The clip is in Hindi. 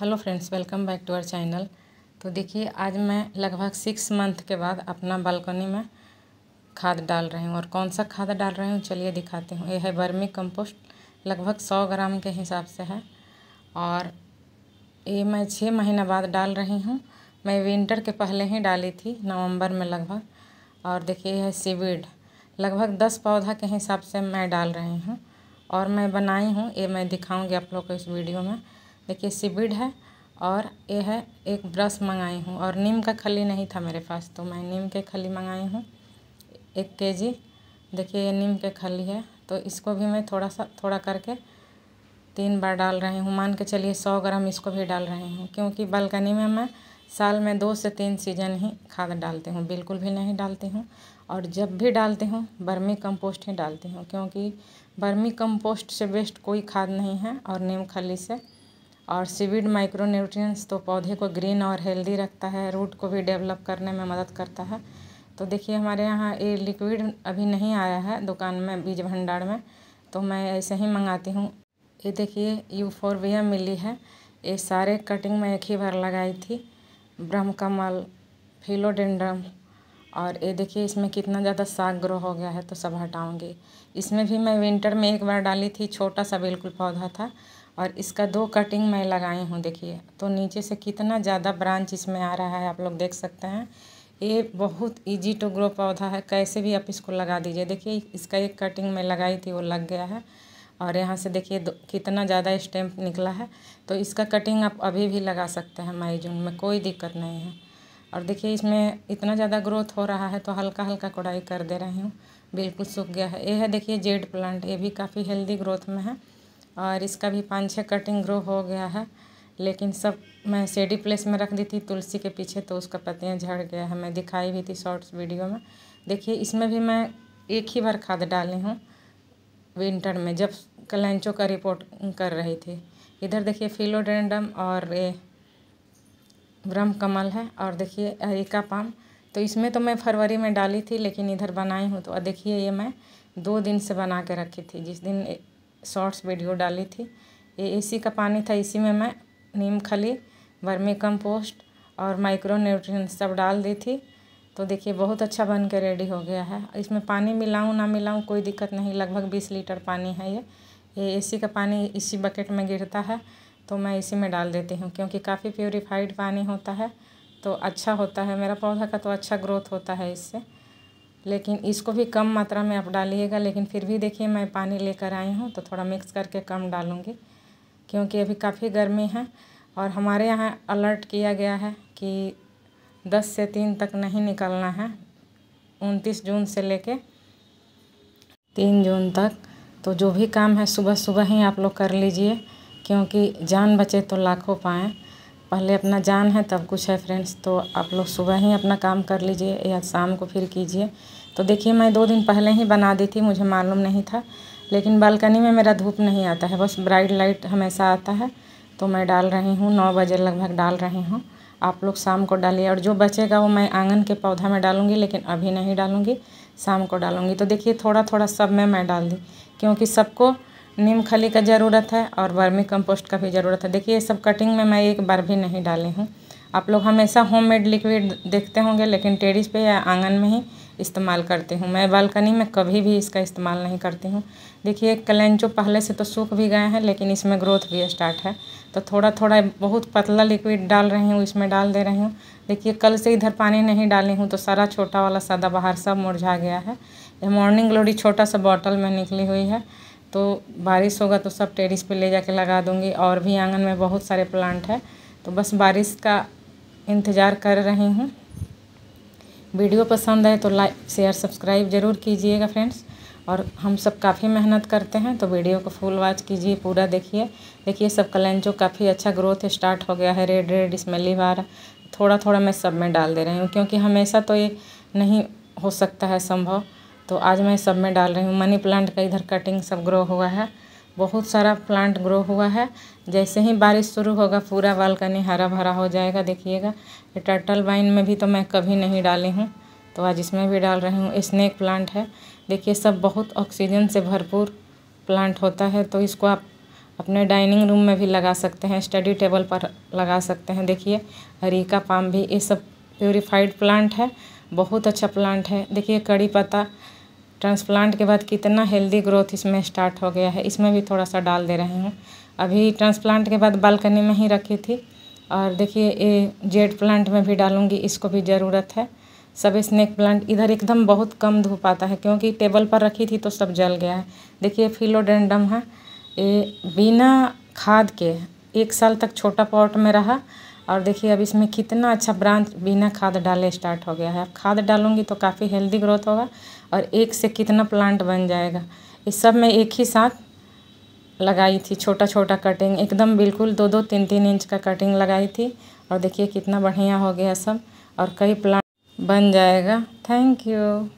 hello friends welcome back to our channel तो देखिए आज मैं लगभग सिक्स मंथ के बाद अपना बालकनी में खाद डाल रही हूँ और कौन सा खाद डाल रही हूँ चलिए दिखाती हूँ यह है बर्मी कंपोस्ट लगभग सौ ग्राम के हिसाब से है और ये मैं छः महीना बाद डाल रही हूँ मैं विंटर के पहले ही डाली थी नवंबर में लगभग और देखिए यह है सीविड लगभग दस पौधा के हिसाब से मैं डाल रही हूँ और मैं बनाई हूँ ये मैं दिखाऊँगी आप लोग को इस वीडियो में देखिए सिबिड है और ये है एक ब्रश मंगाई हूँ और नीम का खली नहीं था मेरे पास तो मैं नीम के खली मंगाई हूँ एक के जी देखिए ये नीम के खली है तो इसको भी मैं थोड़ा सा थोड़ा करके तीन बार डाल रही हूँ मान के चलिए सौ ग्राम इसको भी डाल रही हूँ क्योंकि बालकनी में मैं साल में दो से तीन सीजन ही खाद डालती हूँ बिल्कुल भी नहीं डालती हूँ और जब भी डालती हूँ बर्मी कंपोस्ट ही डालती हूँ क्योंकि बर्मी कंपोस्ट से बेस्ट कोई खाद नहीं है और नीम खली से और सीविड माइक्रोन्यूट्रिएंट्स तो पौधे को ग्रीन और हेल्दी रखता है रूट को भी डेवलप करने में मदद करता है तो देखिए हमारे यहाँ ये लिक्विड अभी नहीं आया है दुकान में बीज भंडार में तो मैं ऐसे ही मंगाती हूँ ये देखिए यू यूफोरबिया मिली है ये सारे कटिंग में एक ही बार लगाई थी ब्रह्म कमल फिलोडेंड्रम और ये देखिए इसमें कितना ज़्यादा साग ग्रो हो गया है तो सब हटाऊंगी इसमें भी मैं विंटर में एक बार डाली थी छोटा सा बिल्कुल पौधा था और इसका दो कटिंग मैं लगाई हूँ देखिए तो नीचे से कितना ज़्यादा ब्रांच इसमें आ रहा है आप लोग देख सकते हैं ये बहुत इजी टू ग्रो पौधा है कैसे भी आप इसको लगा दीजिए देखिए इसका एक कटिंग मैं लगाई थी वो लग गया है और यहाँ से देखिए कितना ज़्यादा स्टेम्प निकला है तो इसका कटिंग आप अभी भी लगा सकते हैं मई जून में कोई दिक्कत नहीं है और देखिए इसमें इतना ज़्यादा ग्रोथ हो रहा है तो हल्का हल्का कोड़ाई कर दे रही हूँ बिल्कुल सूख गया है ये है देखिए जेड प्लांट ये भी काफ़ी हेल्दी ग्रोथ में है और इसका भी पाँच छः कटिंग ग्रो हो गया है लेकिन सब मैं सेडी प्लेस में रख दी थी तुलसी के पीछे तो उसका पत्तियाँ झड़ गया है मैं दिखाई भी थी शॉर्ट्स वीडियो में देखिए इसमें भी मैं एक ही बार खाद डाली हूँ विंटर में जब कलेंचो का रिपोर्ट कर रही थी इधर देखिए फिलोडेंडम और ये ब्रह्म कमल है और देखिए अरिका पाम तो इसमें तो मैं फरवरी में डाली थी लेकिन इधर बनाई हूँ तो देखिए ये मैं दो दिन से बना के रखी थी जिस दिन शॉर्ट्स वीडियो डाली थी ये इसी का पानी था इसी में मैं नीम खली वर्मी कंपोस्ट और माइक्रो न्यूट्रिय सब डाल दी थी तो देखिए बहुत अच्छा बन के रेडी हो गया है इसमें पानी मिलाऊं ना मिलाऊं कोई दिक्कत नहीं लगभग बीस लीटर पानी है ये ये एसी का पानी इसी बकेट में गिरता है तो मैं इसी में डाल देती हूँ क्योंकि काफ़ी प्योरीफाइड पानी होता है तो अच्छा होता है मेरा पौधा का तो अच्छा ग्रोथ होता है इससे लेकिन इसको भी कम मात्रा में आप डालिएगा लेकिन फिर भी देखिए मैं पानी लेकर आई हूँ तो थोड़ा मिक्स करके कम डालूँगी क्योंकि अभी काफ़ी गर्मी है और हमारे यहाँ अलर्ट किया गया है कि दस से तीन तक नहीं निकलना है उनतीस जून से लेके तीन जून तक तो जो भी काम है सुबह सुबह ही आप लोग कर लीजिए क्योंकि जान बचे तो लाखों पाएँ पहले अपना जान है तब कुछ है फ्रेंड्स तो आप लोग सुबह ही अपना काम कर लीजिए या शाम को फिर कीजिए तो देखिए मैं दो दिन पहले ही बना दी थी मुझे मालूम नहीं था लेकिन बालकनी में मेरा धूप नहीं आता है बस ब्राइट लाइट हमेशा आता है तो मैं डाल रही हूँ नौ बजे लगभग डाल रही हूँ आप लोग शाम को डालिए और जो बचेगा वो मैं आंगन के पौधा में डालूँगी लेकिन अभी नहीं डालूँगी शाम को डालूँगी तो देखिए थोड़ा थोड़ा सब में मैं डाल दी क्योंकि सबको नीम खली का ज़रूरत है और वर्मी कंपोस्ट का भी ज़रूरत है देखिए ये सब कटिंग में मैं एक बार भी नहीं डाली हूँ आप लोग हमेशा होममेड लिक्विड देखते होंगे लेकिन टेरिस पे या आंगन में ही इस्तेमाल करती हूँ मैं बालकनी में कभी भी इसका इस्तेमाल नहीं करती हूँ देखिए कलेंचो पहले से तो सूख भी गए हैं लेकिन इसमें ग्रोथ भी स्टार्ट है तो थोड़ा थोड़ा बहुत पतला लिक्विड डाल रही हूँ इसमें डाल दे रही हूँ देखिए कल से इधर पानी नहीं डाली हूँ तो सारा छोटा वाला सदाबहार सब मुरझा गया है ये मॉर्निंग ग्लोरी छोटा सा बॉटल में निकली हुई है तो बारिश होगा तो सब टेरिस पे ले जाके लगा दूँगी और भी आंगन में बहुत सारे प्लांट है तो बस बारिश का इंतज़ार कर रही हूँ वीडियो पसंद आए तो लाइक शेयर सब्सक्राइब ज़रूर कीजिएगा फ्रेंड्स और हम सब काफ़ी मेहनत करते हैं तो वीडियो को फुल वॉच कीजिए पूरा देखिए देखिए सब कलेंजो काफ़ी अच्छा ग्रोथ स्टार्ट हो गया है रेड रेड स्मेली बार थोड़ा थोड़ा मैं सब में डाल दे रही हूँ क्योंकि हमेशा तो ये नहीं हो सकता है संभव तो आज मैं सब में डाल रही हूँ मनी प्लांट का इधर कटिंग सब ग्रो हुआ है बहुत सारा प्लांट ग्रो हुआ है जैसे ही बारिश शुरू होगा पूरा बालकनी हरा भरा हो जाएगा देखिएगा टर्टल वाइन में भी तो मैं कभी नहीं डाली हूँ तो आज इसमें भी डाल रही हूँ स्नेक प्लांट है देखिए सब बहुत ऑक्सीजन से भरपूर प्लांट होता है तो इसको आप अपने डाइनिंग रूम में भी लगा सकते हैं स्टडी टेबल पर लगा सकते हैं देखिए हरीका पाम भी ये सब प्योरीफाइड प्लांट है बहुत अच्छा प्लांट है देखिए कड़ी पत्ता ट्रांसप्लांट के बाद कितना हेल्दी ग्रोथ इसमें स्टार्ट हो गया है इसमें भी थोड़ा सा डाल दे रहे हैं अभी ट्रांसप्लांट के बाद बालकनी में ही रखी थी और देखिए ये जेड प्लांट में भी डालूंगी इसको भी ज़रूरत है सब स्नैक प्लांट इधर एकदम बहुत कम धूप आता है क्योंकि टेबल पर रखी थी तो सब जल गया है देखिए फिलोडेंडम है ये बिना खाद के एक साल तक छोटा पॉट में रहा और देखिए अब इसमें कितना अच्छा ब्रांच बिना खाद डाले स्टार्ट हो गया है अब खाद डालूंगी तो काफ़ी हेल्दी ग्रोथ होगा और एक से कितना प्लांट बन जाएगा इस सब में एक ही साथ लगाई थी छोटा छोटा कटिंग एकदम बिल्कुल दो दो तीन तीन इंच का कटिंग लगाई थी और देखिए कितना बढ़िया हो गया सब और कई प्लांट बन जाएगा थैंक यू